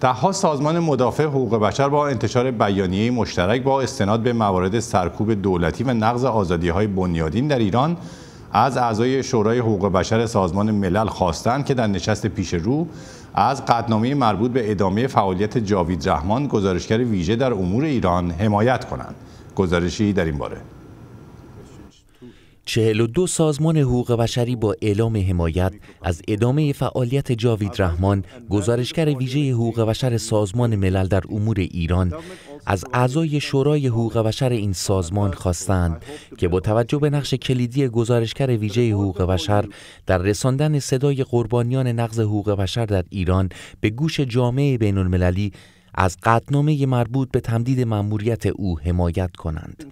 دهها سازمان مدافع حقوق بشر با انتشار بیانیه مشترک با استناد به موارد سرکوب دولتی و نقض آزادی های بنیادین در ایران از اعضای شورای حقوق بشر سازمان ملل خواستند که در نشست پیش رو از قدنامه مربوط به ادامه فعالیت جاوید رحمان گزارشگر ویژه در امور ایران حمایت کنند گزارشی در این باره دو سازمان حقوق بشری با اعلام حمایت از ادامه فعالیت جاوید رحمان گزارشگر ویژه حقوق بشر سازمان ملل در امور ایران از اعضای شورای حقوق بشر این سازمان خواستند که با توجه به نقش کلیدی گزارشگر ویژه حقوق بشر در رساندن صدای قربانیان نقض حقوق بشر در ایران به گوش جامعه بین المللی از قطنامه مربوط به تمدید مأموریت او حمایت کنند.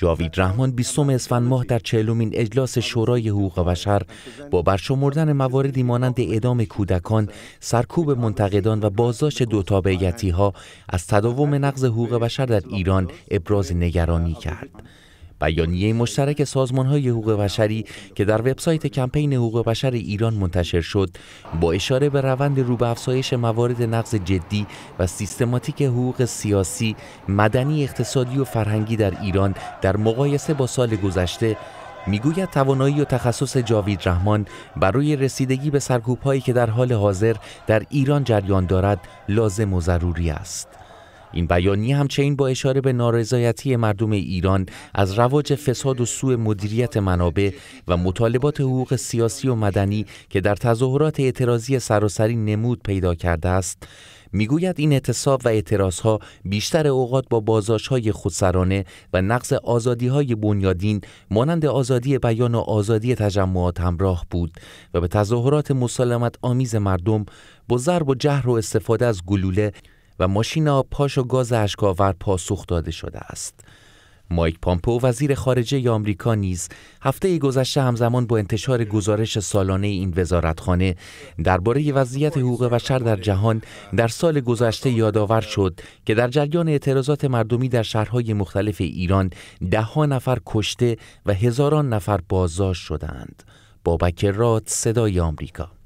جاوید رحمان 20 اسفند ماه در چهلمین اجلاس شورای حقوق بشر با برشمردن مواردی مانند اعدام کودکان، سرکوب منتقدان و بازداشت دو ها از تداوم نقض حقوق بشر در ایران ابراز نگرانی کرد. بیانیه مشترک سازمان های حقوق بشری که در وبسایت کمپین حقوق بشر ایران منتشر شد با اشاره به روند رو به افزایش موارد نقض جدی و سیستماتیک حقوق سیاسی، مدنی، اقتصادی و فرهنگی در ایران در مقایسه با سال گذشته میگوید توانایی و تخصص جاوید رحمان برای رسیدگی به سرکوب هایی که در حال حاضر در ایران جریان دارد لازم و ضروری است. این بیانیه همچنین با اشاره به نارضایتی مردم ایران از رواج فساد و سوء مدیریت منابع و مطالبات حقوق سیاسی و مدنی که در تظاهرات اعتراضی سراسری نمود پیدا کرده است میگوید این اعتصاب و اعتراضها بیشتر اوقات با های خودسرانه و نقض های بنیادین مانند آزادی بیان و آزادی تجمعات همراه بود و به تظاهرات مسالمت آمیز مردم با ضرب و جهر و استفاده از گلوله و ماشین پاش و گاز اشکاور پاسخ داده شده است. مایک پامپو وزیر خارجه آمریکا نیز هفته گذشته همزمان با انتشار گزارش سالانه این وزارتخانه درباره وضعیت حقوق بشر در جهان در سال گذشته یادآور شد که در جریان اعتراضات مردمی در شهرهای مختلف ایران دهها نفر کشته و هزاران نفر بازداشت شدند. بابک راد صدای آمریکا